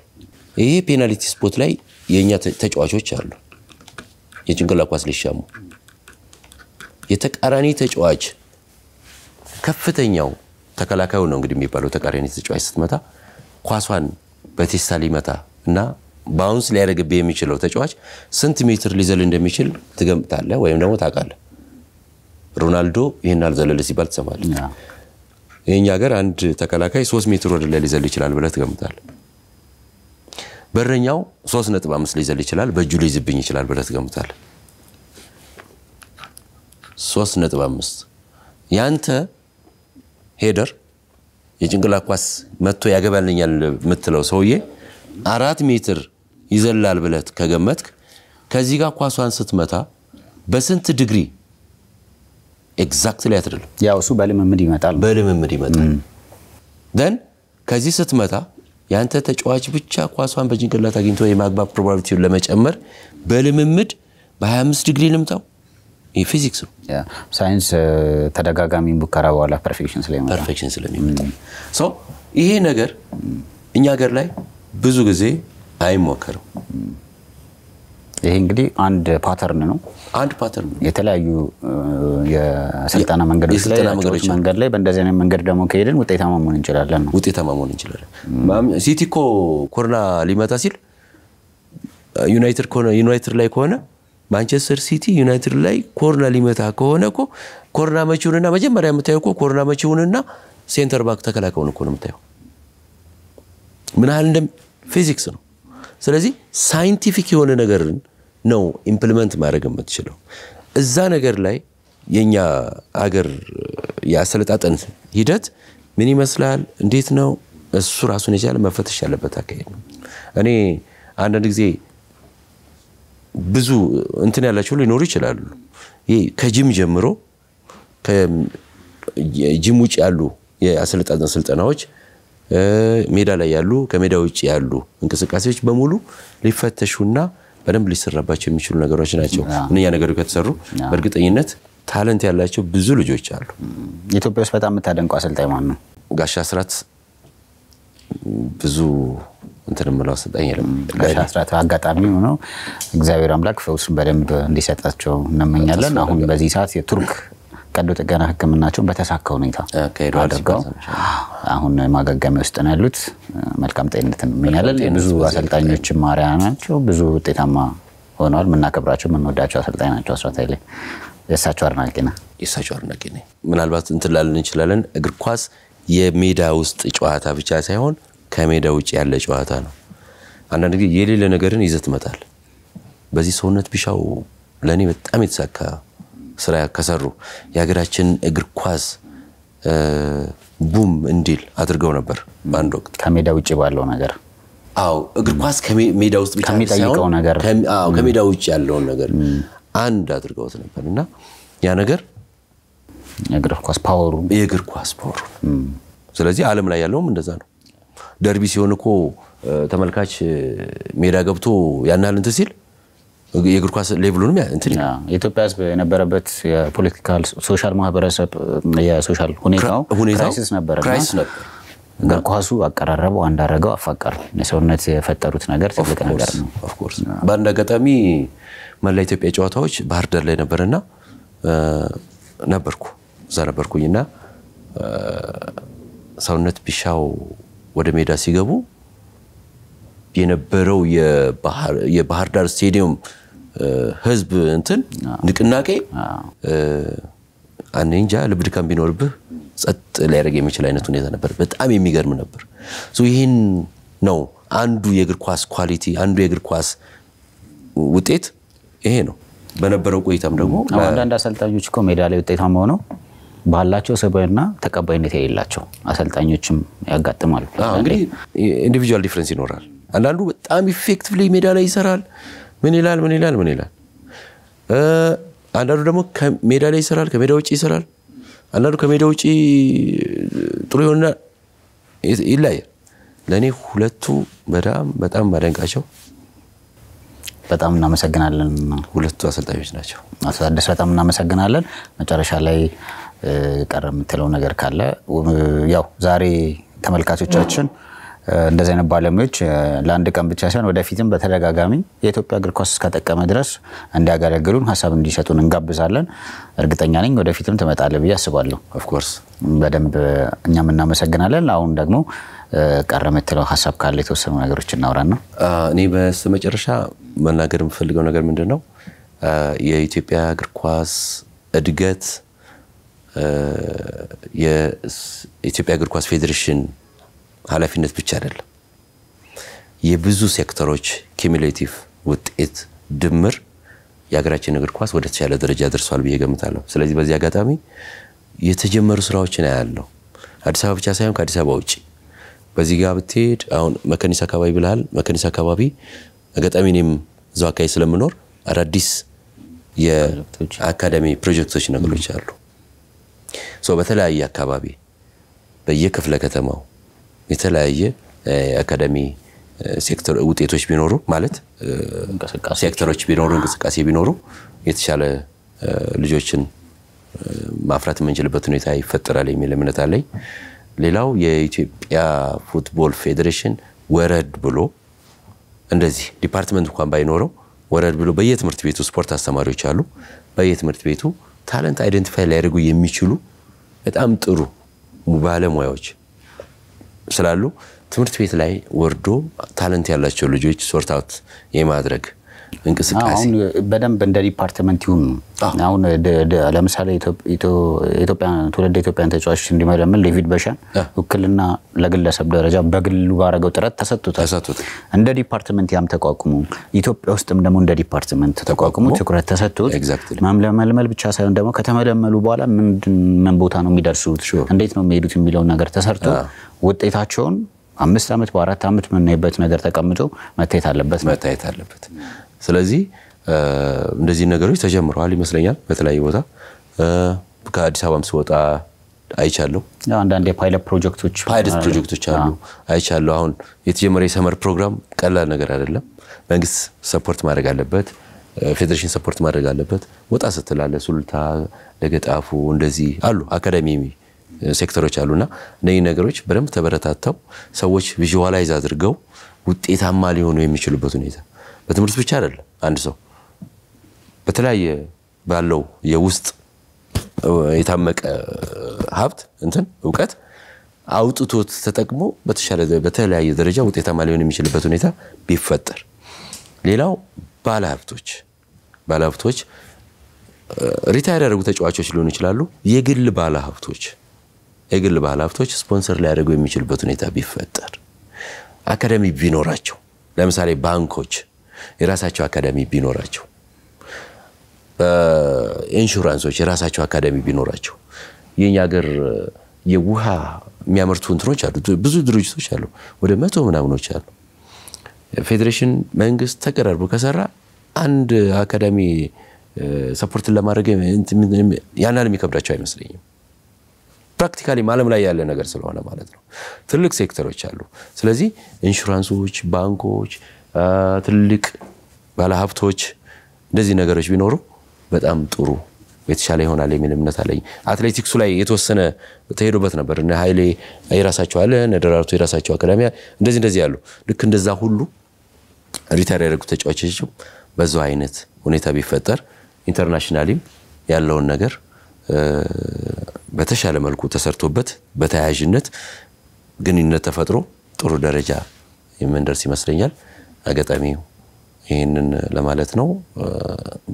ይሄ ፔናልቲ ስፖት ላይ የእኛ ተጫዋቾች አሉ፣ የጭንቅላ ኳስ ሊሻሙ የተቃራኒ ተጫዋች ከፍተኛው ተከላካዩ ነው እንግዲህ የሚባለው ተቃራኒ ተጫዋች ስትመታ ኳሷን በቴስታ ሊመታ እና ባውንስ ሊያደርግብህ የሚችለው ተጫዋች ስንት ሜትር ሊዘል እንደሚችል ትገምታለህ ወይም ደግሞ ታውቃለህ። ሮናልዶ ይህን አልዘለለ ሲባል ትሰማል። የእኛ ሀገር አንድ ተከላካይ ሶስት ሜትር ወደ ላይ ሊዘል ይችላል ብለህ ገምታል? በረኛው ሶስት ነጥብ አምስት ሊዘል ይችላል፣ በእጁ ሊይዝብኝ ይችላል ብለህ ትገምታለህ። ሶስት ነጥብ አምስት ያንተ ሄደር የጭንቅላት ኳስ መጥቶ ያገባልኛል የምትለው ሰውዬ አራት ሜትር ይዘላል ብለት ከገመትክ ከዚህ ጋር ኳሷን ስትመታ በስንት ዲግሪ ኤግዛክትሊ አትደለም። ያው እሱ በልምምድ ይመጣል፣ በልምምድ ይመጣል። ደን ከዚህ ስትመጣ ያንተ ተጫዋች ብቻ ኳሷን በጭንቅላት አግኝቶ የማግባት ፕሮባቢሊቲውን ለመጨመር በልምምድ በ25 ዲግሪ ልምጣው። ይህ ፊዚክስ ነው። ሳይንስ ተደጋጋሚ ሙከራ በኋላ ፐርፌክሽን ስለሚመጣ ፐርፌክሽን ስለሚመጣ ሰው ይሄ ነገር እኛ ሀገር ላይ ብዙ ጊዜ አይሞከርም። ይሄ እንግዲህ አንድ ፓተርን ነው። አንድ ፓተርን ነው። የተለያዩ የስልጠና መንገዶች ላይ መንገድ ላይ በእንደዚህ አይነት መንገድ ደግሞ ከሄድን ውጤታማ መሆን እንችላለን ነው። ውጤታማ መሆን እንችላለን። ሲቲ እኮ ኮርና ሊመጣ ሲል ዩናይትድ ላይ ከሆነ ማንቸስተር ሲቲ ዩናይትድ ላይ ኮርና ሊመታ ከሆነ እኮ ኮርና መቺውንና መጀመሪያ የምታየው እኮ ኮርና መቺውንና ሴንተር ባክ ተከላካዩን እኮ ነው የምታየው። ምን ያህል እንደ ፊዚክስ ነው። ስለዚህ ሳይንቲፊክ የሆነ ነገርን ነው ኢምፕልመንት ማድረግ የምትችለው። እዛ ነገር ላይ የኛ አገር የአሰለጣጠን ሂደት ምን ይመስላል፣ እንዴት ነው እሱ ራሱን የቻለ መፈተሽ ያለበት አካሄድ ነው። እኔ አንዳንድ ጊዜ ብዙ እንትን ያላቸው ሊኖሩ ይችላሉ። ይህ ከጅም ጀምሮ ከጅም ውጭ ያሉ የአሰለጣጠን ስልጠናዎች ሜዳ ላይ ያሉ ከሜዳ ውጭ ያሉ እንቅስቃሴዎች በሙሉ ሊፈተሹና በደንብ ሊሰራባቸው የሚችሉ ነገሮች ናቸው። እነኛ ነገሮች ከተሰሩ በእርግጠኝነት ታለንት ያላቸው ብዙ ልጆች አሉ። ኢትዮጵያ ውስጥ በጣም የምታደንቀው አሰልጣኝ ማን ነው? ጋሻ ስራት ብዙ እንትን የምለው አሰልጣኝ የለም። ጋሻ አስራት አጋጣሚ ሆኖ እግዚአብሔር አምላክ ፈውሱን በደንብ እንዲሰጣቸው እንመኛለን። አሁን በዚህ ሰዓት የቱርክ ቀዶ ጥገና ህክምናቸውን በተሳካ ሁኔታ አድርገው አሁን ማገገሚያ ውስጥ ነው ያሉት። መልካም ጤንነት እንመኛለን። ብዙ አሰልጣኞች ማሪያ ናቸው። ብዙ ውጤታማ ሆነዋል። የምናከብራቸው የምንወዳቸው አሰልጣኝ ናቸው። አስራት ኃይሌ የእሳቸው አድናቂ ነ የእሳቸው አድናቂ ነ ምናልባት እንትን ላለን እንችላለን። እግር ኳስ የሜዳ ውስጥ ጨዋታ ብቻ ሳይሆን ከሜዳ ውጭ ያለ ጨዋታ ነው። አንዳንድ ጊዜ የሌለ ነገርን ይዘት መጣል በዚህ ሰውነት ቢሻው ለእኔ በጣም የተሳካ ስራ ከሰሩ የሀገራችን እግር ኳስ ቡም እንዲል አድርገው ነበር በአንድ ወቅት ከሜዳ ውጭ ባለው ነገር። አዎ እግር ኳስ ከሜዳ ውስጥ ከሚጠይቀው ነገር ከሜዳ ውጭ ያለውን ነገር አንድ አድርገውት ነበር እና ያ ነገር የእግር ኳስ ፓወሩ የእግር ኳስ ፓወሩ። ስለዚህ ዓለም ላይ ያለውም እንደዛ ነው። ደርቢ ሲሆን እኮ ተመልካች ሜዳ ገብቶ ያናልንት ሲል የእግር ኳስ ሌቭሉንም እንትን የኢትዮጵያ ህዝብ የነበረበት የፖለቲካል ሶሻል ማህበረሰብ የሶሻል ሁኔታው ክራይሲስ ነበረ እግር ኳሱ አቀራረቡ አንድ አረገው አፋቀር የሰውነት የፈጠሩት ነገር ትልቅ ነገር ነው። በአንድ አጋጣሚ መላ ኢትዮጵያ ጨዋታዎች ባህር ዳር ላይ ነበርና ነበርኩ እዛ እና ሰውነት ቢሻው ወደ ሜዳ ሲገቡ የነበረው የባህር ዳር ስቴዲየም ህዝብ እንትን ንቅናቄ እኔ እንጃ ልብ ድካም ቢኖርብህ ጸጥ ሊያደረግ የሚችል አይነት ሁኔታ ነበር። በጣም የሚገርም ነበር። ይህን ነው አንዱ የእግር ኳስ ኳሊቲ፣ አንዱ የእግር ኳስ ውጤት ይሄ ነው። በነበረው ቆይታም ደግሞ አንዳንድ አሰልጣኞች እኮ ሜዳ ላይ ውጤታ መሆነው ባላቸው ሰብዕና ተቀባይነት የሌላቸው አሰልጣኞችም ያጋጥማሉ። እንግዲህ ኢንዲቪል ዲፍረንስ ይኖራል። አንዳንዱ በጣም ኢፌክቲቭ ሜዳ ላይ ይሰራል። ምን ይላል ምን ይላል ምን ይላል። አንዳንዱ ደግሞ ከሜዳ ላይ ይሰራል፣ ከሜዳ ውጭ ይሰራል። አንዳንዱ ከሜዳ ውጭ ጥሩ የሆነ ይለያል። ለእኔ ሁለቱ በጣም በጣም ማደንቃቸው በጣም እናመሰግናለን። ሁለቱ አሰልጣኞች ናቸው። አቶ ታደሰ በጣም እናመሰግናለን። መጨረሻ ላይ ቀረ የምትለው ነገር ካለ ያው ዛሬ ተመልካቾቻችን እንደዚህ አይነት ባለሙያዎች ለአንድ ቀን ብቻ ሳይሆን ወደፊትም በተደጋጋሚ የኢትዮጵያ እግር ኳስ እስከጠቀመ ድረስ እንዲያገለግሉን ሀሳብ እንዲሰጡን እንጋብዛለን። እርግጠኛ ነኝ ወደፊትም ትመጣለ ብዬ አስባለሁ። ኦፍኮርስ በደንብ እኛም እናመሰግናለን። አሁን ደግሞ ቀረ የምትለው ሀሳብ ካለ የተወሰኑ ነገሮች እናውራን ነው። እኔ በስ መጨረሻ መናገር የምፈልገው ነገር ምንድን ነው የኢትዮጵያ እግር ኳስ እድገት የኢትዮጵያ እግር ኳስ ፌዴሬሽን ኃላፊነት ብቻ አይደለም። የብዙ ሴክተሮች ኪሚሌቲቭ ውጤት ድምር የሀገራችን እግር ኳስ ወደ ተሻለ ደረጃ ደርሷል ብዬ ገምታለሁ። ስለዚህ በዚህ አጋጣሚ የተጀመሩ ስራዎችን አያለሁ። አዲስ አበባ ብቻ ሳይሆን ከአዲስ አበባ ውጭ በዚህ ጋር ብትሄድ አሁን መከኒስ አካባቢ ብልሃል። መከኒስ አካባቢ አጋጣሚ እኔም እዛው አካባቢ ስለምኖር አዳዲስ የአካዳሚ ፕሮጀክቶች ነገሮች አሉ። በተለያየ አካባቢ በየክፍለ ከተማው የተለያየ የአካዳሚ ሴክተር ውጤቶች ቢኖሩ ማለት ሴክተሮች ቢኖሩ እንቅስቃሴ ቢኖሩ የተሻለ ልጆችን ማፍራት የምንችልበት ሁኔታ ይፈጠራል የሚል እምነት አለኝ። ሌላው የኢትዮጵያ ፉትቦል ፌዴሬሽን ወረድ ብሎ እንደዚህ ዲፓርትመንት እንኳን ባይኖረው ወረድ ብሎ በየትምህርት ቤቱ ስፖርት አስተማሪዎች አሉ። በየትምህርት ቤቱ ታለንት አይደንቲፋይ ሊያደርጉ የሚችሉ በጣም ጥሩ ባለሙያዎች ስላሉ ትምህርት ቤት ላይ ወርዶ ታለንት ያላቸው ልጆች ሶርት አውት የማድረግ እንቅስቃሴ በደንብ እንደ ዲፓርትመንት ይሁን አሁን ለምሳሌ ትውልድ ኢትዮጵያን ተጫዋች እንዲመለምል ዴቪድ በሻን ውክልና ለግለሰብ ደረጃ በግሉ ባረገው ጥረት ተሰጥቶታል። እንደ ዲፓርትመንት ያም ተቋቁሞ ኢትዮጵያ ውስጥም ደግሞ እንደ ዲፓርትመንት ተቋቁሞ ትኩረት ተሰጥቶት መመልመል ብቻ ሳይሆን ደግሞ ከተመለመሉ በኋላ ምን ቦታ ነው የሚደርሱት፣ እንዴት ነው የሚሄዱት የሚለውን ነገር ተሰርቶ ውጤታቸውን አምስት ዓመት በአራት ዓመት የምናይበት ነገር ተቀምጦ መታየት አለበት መታየት አለበት። ስለዚህ እንደዚህ ነገሮች ተጀምረዋል ይመስለኛል በተለያየ ቦታ ከአዲስ አበባም ስወጣ አይቻለሁ። አንዳንድ የፓይለት ፕሮጀክቶች ፓይለት ፕሮጀክቶች አሉ አይቻለሁ። አሁን የተጀመረ የሰመር ፕሮግራም ቀላል ነገር አይደለም። መንግስት ሰፖርት ማድረግ አለበት። ፌዴሬሽን ሰፖርት ማድረግ አለበት። ወጣ ስትላለ ሱልታ ለገጣፉ እንደዚህ አሉ አካዳሚ ሴክተሮች እና እነዚህ ነገሮች በደንብ ተበረታተው ሰዎች ቪዥዋላይዝ አድርገው ውጤታማ ሊሆኑ የሚችሉበት ሁኔታ በትምህርት ብቻ አይደለም አንድ ሰው በተለያየ ባለው የውስጥ የታመቀ ሀብት እንትን እውቀት አውጥቶት ተጠቅሞ በተሻለ በተለያየ ደረጃ ውጤታማ ሊሆን የሚችልበት ሁኔታ ቢፈጠር። ሌላው ባለሀብቶች ባለሀብቶች ሪታይር ያደረጉ ተጫዋቾች ሊሆኑ ይችላሉ። የግል ባለሀብቶች የግል ባለሀብቶች ስፖንሰር ሊያደርጉ የሚችልበት ሁኔታ ቢፈጠር አካዳሚ ቢኖራቸው ለምሳሌ ባንኮች የራሳቸው አካዳሚ ቢኖራቸው፣ ኢንሹራንሶች የራሳቸው አካዳሚ ቢኖራቸው፣ የኛ ሀገር የውሃ የሚያመርቱ እንትኖች አሉ፣ ብዙ ድርጅቶች አሉ፣ ወደ መቶ ምናምኖች አሉ። ፌዴሬሽን መንግስት ተቀራርቦ ከሰራ አንድ አካዳሚ ሰፖርትን ለማድረግ ያናል የሚከብዳቸው አይመስለኝም። ፕራክቲካሊ ዓለም ላይ ያለ ነገር ስለሆነ ማለት ነው። ትልቅ ሴክተሮች አሉ። ስለዚህ ኢንሹራንሶች፣ ባንኮች ትልልቅ ባለሀብቶች እንደዚህ ነገሮች ቢኖሩ በጣም ጥሩ የተሻለ ይሆናል የሚል እምነት አለኝ። አትሌቲክሱ ላይ የተወሰነ ተሄዶበት ነበር። እነ ኃይሌ የራሳቸው አለ፣ እነ ደራርቱ የራሳቸው አካዳሚያ፣ እንደዚህ እንደዚህ ያሉ ልክ እንደዛ ሁሉ ሪታር ያደረጉ ተጫዋቾችም በዛ አይነት ሁኔታ ቢፈጠር ኢንተርናሽናሊም ያለውን ነገር በተሻለ መልኩ ተሰርቶበት በተያያዥነት ግንኙነት ተፈጥሮ ጥሩ ደረጃ የምንደርስ ይመስለኛል። አጋጣሚው ይህንን ለማለት ነው።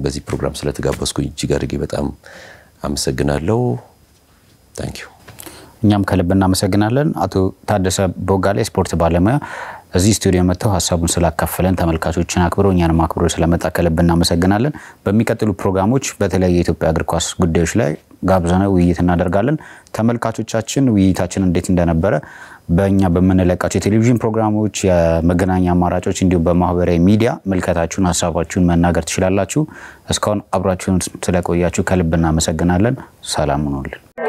በዚህ ፕሮግራም ስለተጋበዝኩኝ እጅግ አድርጌ በጣም አመሰግናለሁ። ታንኪዩ። እኛም ከልብ እናመሰግናለን። አቶ ታደሰ ቦጋለ የስፖርት ባለሙያ እዚህ ስቱዲዮ መጥተው ሀሳቡን ስላካፈለን ተመልካቾችን አክብሮ እኛንም አክብሮ ስለመጣ ከልብ እናመሰግናለን። በሚቀጥሉ ፕሮግራሞች በተለያዩ የኢትዮጵያ እግር ኳስ ጉዳዮች ላይ ጋብዘነ ውይይት እናደርጋለን። ተመልካቾቻችን ውይይታችን እንዴት እንደነበረ በእኛ በምንለቃቸው የቴሌቪዥን ፕሮግራሞች፣ የመገናኛ አማራጮች እንዲሁም በማህበራዊ ሚዲያ ምልከታችሁን፣ ሀሳባችሁን መናገር ትችላላችሁ። እስካሁን አብራችሁን ስለቆያችሁ ከልብ እናመሰግናለን። ሰላም ሁኑልን።